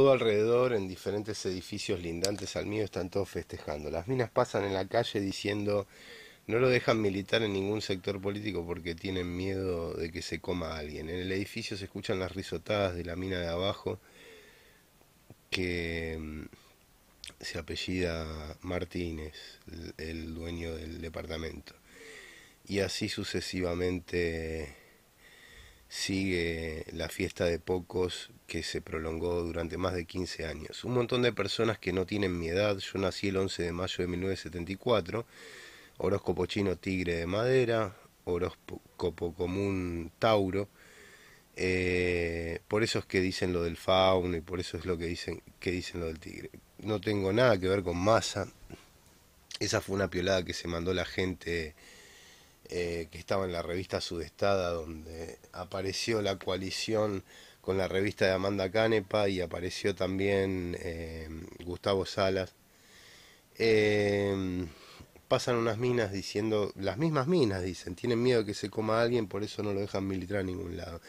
Todo alrededor, en diferentes edificios lindantes al mío, están todos festejando. Las minas pasan en la calle diciendo no lo dejan militar en ningún sector político porque tienen miedo de que se coma alguien. En el edificio se escuchan las risotadas de la mina de abajo que mm, se apellida Martínez, el, el dueño del departamento. Y así sucesivamente sigue la fiesta de pocos que se prolongó durante más de 15 años. Un montón de personas que no tienen mi edad, yo nací el 11 de mayo de 1974, horóscopo chino tigre de madera, horóscopo común tauro, eh, por eso es que dicen lo del fauno y por eso es lo que dicen, que dicen lo del tigre. No tengo nada que ver con masa, esa fue una piolada que se mandó la gente eh, que estaba en la revista Sudestada, donde apareció la coalición con la revista de Amanda Canepa y apareció también eh, Gustavo Salas. Em, pasan unas minas diciendo, las mismas minas dicen, tienen miedo que se coma alguien, por eso no lo dejan militar a ningún lado.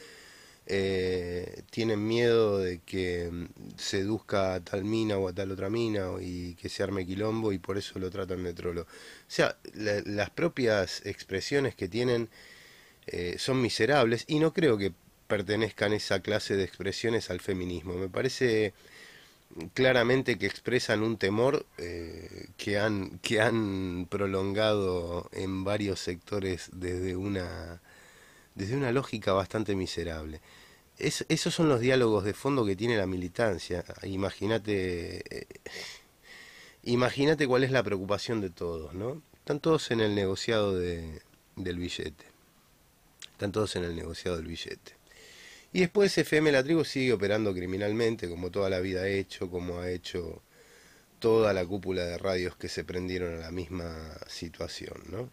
Eh, tienen miedo de que mm, seduzca a tal mina o a tal otra mina y que se arme quilombo y por eso lo tratan de trolo. O sea, las propias expresiones que tienen eh, son miserables y no creo que pertenezcan esa clase de expresiones al feminismo. Me parece mm, claramente que expresan un temor eh, que, han, que han prolongado en varios sectores desde una desde una lógica bastante miserable. esos son los diálogos de fondo que tiene la militancia. Imagínate, eh, imagínate cuál es la preocupación de todos, ¿no? Están todos en el negociado del billete. Están todos en el negociado del billete. Y después FM La Tribu sigue operando criminalmente, como toda la vida ha hecho, como ha hecho toda la cúpula de radios que se prendieron a la misma situación, ¿no?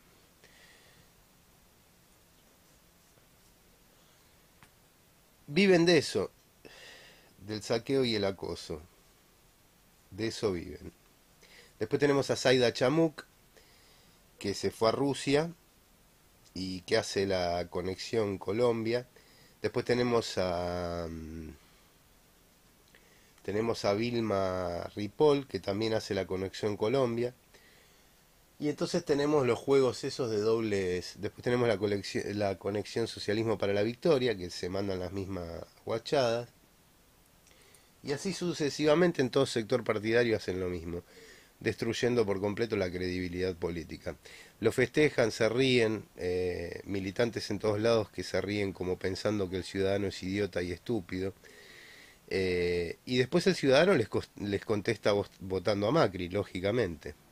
viven de eso, del saqueo y el acoso. De eso viven. Después tenemos a Zaida Chamuk, que se fue a Rusia y que hace la conexión Colombia. Después tenemos a mm, tenemos a Vilma Ripoll, que también hace la conexión Colombia. Y entonces tenemos los juegos esos de dobles. Después tenemos la, la conexión Socialismo para la Victoria, que se mandan las mismas guachadas. Y así sucesivamente en todo sector partidario hacen lo mismo, destruyendo por completo la credibilidad política. Lo festejan, se ríen, eh, militantes en todos lados que se ríen como pensando que el ciudadano es idiota y estúpido. Eh, y después el ciudadano les, les contesta votando a Macri, lógicamente.